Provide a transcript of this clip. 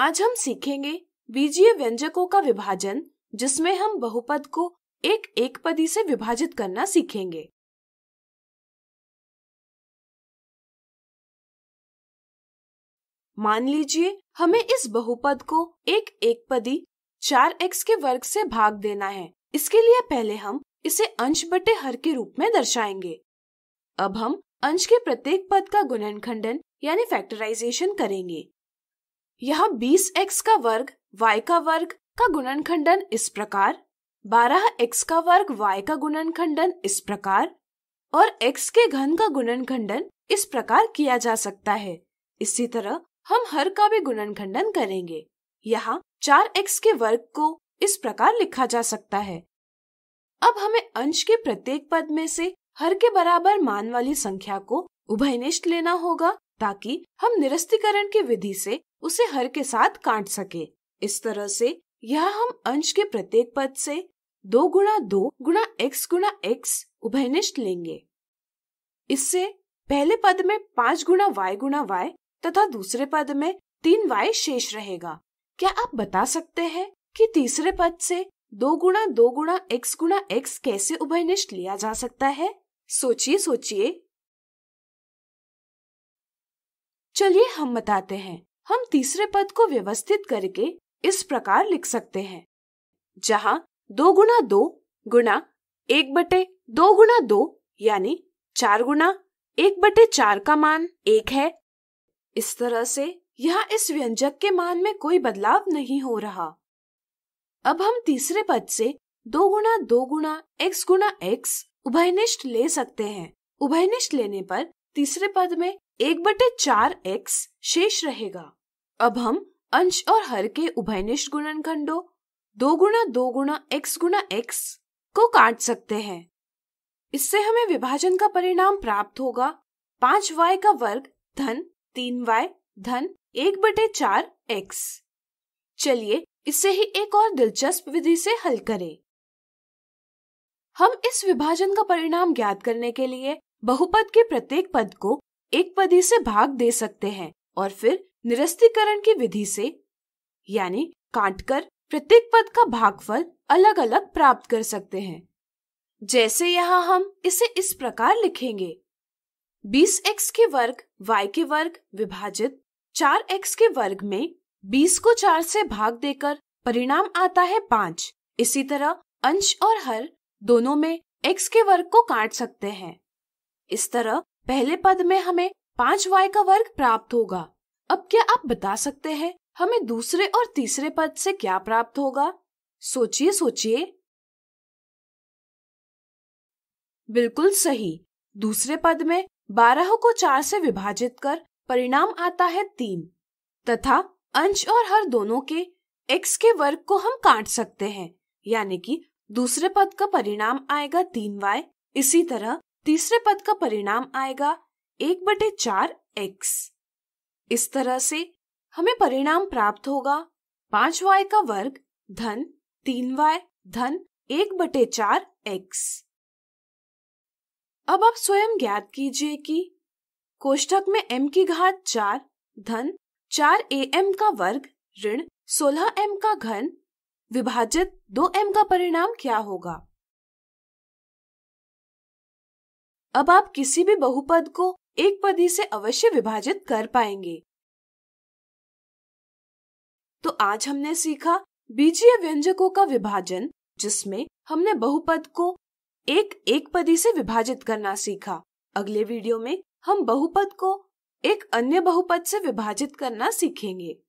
आज हम सीखेंगे बीजीय व्यंजकों का विभाजन जिसमें हम बहुपद को एक एक पदी से विभाजित करना सीखेंगे मान लीजिए हमें इस बहुपद को एक एक पदी चार एक्स के वर्ग से भाग देना है इसके लिए पहले हम इसे अंश बटे हर के रूप में दर्शाएंगे अब हम अंश के प्रत्येक पद का गुणन खंडन यानी फैक्टराइजेशन करेंगे यह 20x का वर्ग y का वर्ग का गुणन खंडन इस प्रकार 12x का वर्ग y का गुणन खंडन इस प्रकार और x के घन का गुणन खंडन इस प्रकार किया जा सकता है इसी तरह हम हर का भी गुणन खंडन करेंगे यहाँ चार एक्स के वर्ग को इस प्रकार लिखा जा सकता है अब हमें अंश के प्रत्येक पद में से हर के बराबर मान वाली संख्या को उभयनिष्ठ लेना होगा ताकि हम निरस्तीकरण की विधि से उसे हर के साथ काट सके इस तरह से यह हम अंश के प्रत्येक पद से दो गुणा दो गुणा एक्स गुणा एक्स उभयनिष्ठ लेंगे इससे पहले पद में पाँच गुणा वाई गुणा वाई तथा दूसरे पद में तीन वाई शेष रहेगा क्या आप बता सकते हैं कि तीसरे पद से दो गुणा दो गुणा एक्स गुणा एक्स कैसे उभयनिष्ठ लिया जा सकता है सोचिए सोचिए चलिए हम बताते हैं हम तीसरे पद को व्यवस्थित करके इस प्रकार लिख सकते हैं जहाँ दो गुना दो गुना एक बटे दो गुना दो यानी चार गुना एक बटे चार का मान एक है इस तरह से यहाँ इस व्यंजक के मान में कोई बदलाव नहीं हो रहा अब हम तीसरे पद से दो गुना दो गुना एक्स गुना एक्स उभयनिष्ठ ले सकते हैं उभयनिष्ठ लेने पर तीसरे पद में एक बटे चार एक्स शेष रहेगा अब हम अंश और हर के उभयनिष्ठ गुणनखंडों दो गुणा दो गुणा एक्स गुणा एक्स को काट सकते हैं इससे हमें विभाजन का परिणाम प्राप्त होगा पांच वाई का वर्ग धन तीन वाई धन एक बटे चार एक्स चलिए इससे ही एक और दिलचस्प विधि से हल करें हम इस विभाजन का परिणाम ज्ञात करने के लिए बहुपद के प्रत्येक पद को एक पदी से भाग दे सकते हैं और फिर निरस्तीकरण की विधि से यानी काटकर प्रत्येक पद का भागफल अलग अलग प्राप्त कर सकते हैं जैसे यहाँ हम इसे इस प्रकार लिखेंगे बीस एक्स के वर्ग y के वर्ग विभाजित चार एक्स के वर्ग में बीस को चार से भाग देकर परिणाम आता है पाँच इसी तरह अंश और हर दोनों में x के वर्ग को काट सकते हैं इस तरह पहले पद में हमें पाँच वाई का वर्ग प्राप्त होगा अब क्या आप बता सकते हैं हमें दूसरे और तीसरे पद से क्या प्राप्त होगा सोचिए सोचिए बिल्कुल सही दूसरे पद में बारह को चार से विभाजित कर परिणाम आता है तीन तथा अंश और हर दोनों के एक्स के वर्ग को हम काट सकते हैं यानी कि दूसरे पद का परिणाम आएगा तीन वाई इसी तरह तीसरे पद का परिणाम आएगा एक बटे चार एक्स इस तरह से हमें परिणाम प्राप्त होगा पांच वाई का वर्ग धन तीन वाई धन एक बटे चार एक्स अब आप स्वयं ज्ञात कीजिए कि कोष्ठक में m की घात चार धन चार ए एम का वर्ग ऋण सोलह एम का घन विभाजित दो एम का परिणाम क्या होगा अब आप किसी भी बहुपद को एक पदी से अवश्य विभाजित कर पाएंगे तो आज हमने सीखा बीजीय व्यंजकों का विभाजन जिसमें हमने बहुपद को एक एक पदी से विभाजित करना सीखा अगले वीडियो में हम बहुपद को एक अन्य बहुपद से विभाजित करना सीखेंगे